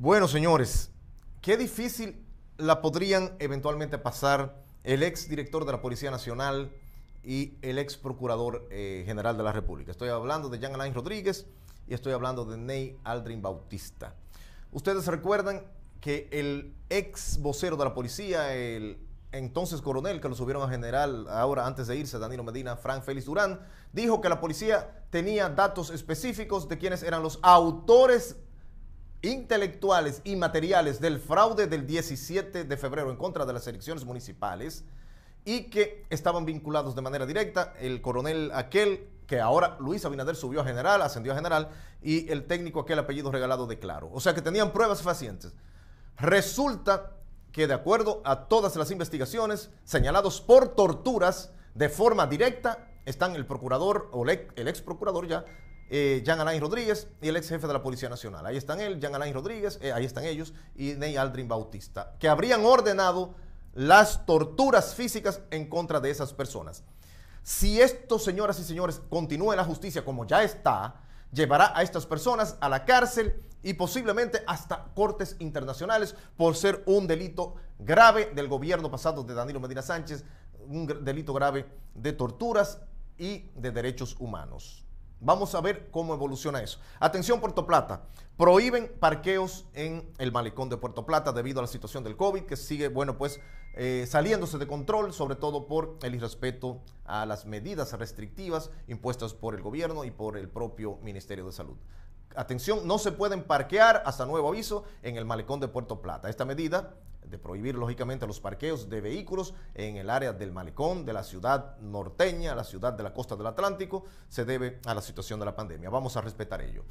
Bueno, señores, qué difícil la podrían eventualmente pasar el ex director de la Policía Nacional y el ex procurador eh, general de la República. Estoy hablando de Jean Alain Rodríguez y estoy hablando de Ney Aldrin Bautista. Ustedes recuerdan que el ex vocero de la policía, el entonces coronel que lo subieron a general ahora antes de irse, Danilo Medina, Frank Félix Durán, dijo que la policía tenía datos específicos de quiénes eran los autores intelectuales y materiales del fraude del 17 de febrero en contra de las elecciones municipales y que estaban vinculados de manera directa el coronel aquel que ahora Luis Abinader subió a general, ascendió a general y el técnico aquel apellido regalado de Claro. O sea que tenían pruebas fehacientes. Resulta que de acuerdo a todas las investigaciones señalados por torturas de forma directa están el procurador o el ex procurador ya eh, Alain Rodríguez y el ex jefe de la Policía Nacional. Ahí están él, Jean Alain Rodríguez, eh, ahí están ellos, y Ney Aldrin Bautista, que habrían ordenado las torturas físicas en contra de esas personas. Si esto, señoras y señores, continúa la justicia como ya está, llevará a estas personas a la cárcel y posiblemente hasta cortes internacionales por ser un delito grave del gobierno pasado de Danilo Medina Sánchez, un delito grave de torturas y de derechos humanos. Vamos a ver cómo evoluciona eso. Atención Puerto Plata. Prohíben parqueos en el malecón de Puerto Plata debido a la situación del COVID que sigue, bueno, pues eh, saliéndose de control, sobre todo por el irrespeto a las medidas restrictivas impuestas por el gobierno y por el propio Ministerio de Salud. Atención, no se pueden parquear hasta nuevo aviso en el malecón de Puerto Plata. Esta medida de prohibir lógicamente los parqueos de vehículos en el área del malecón, de la ciudad norteña, la ciudad de la costa del Atlántico, se debe a la situación de la pandemia. Vamos a respetar ello.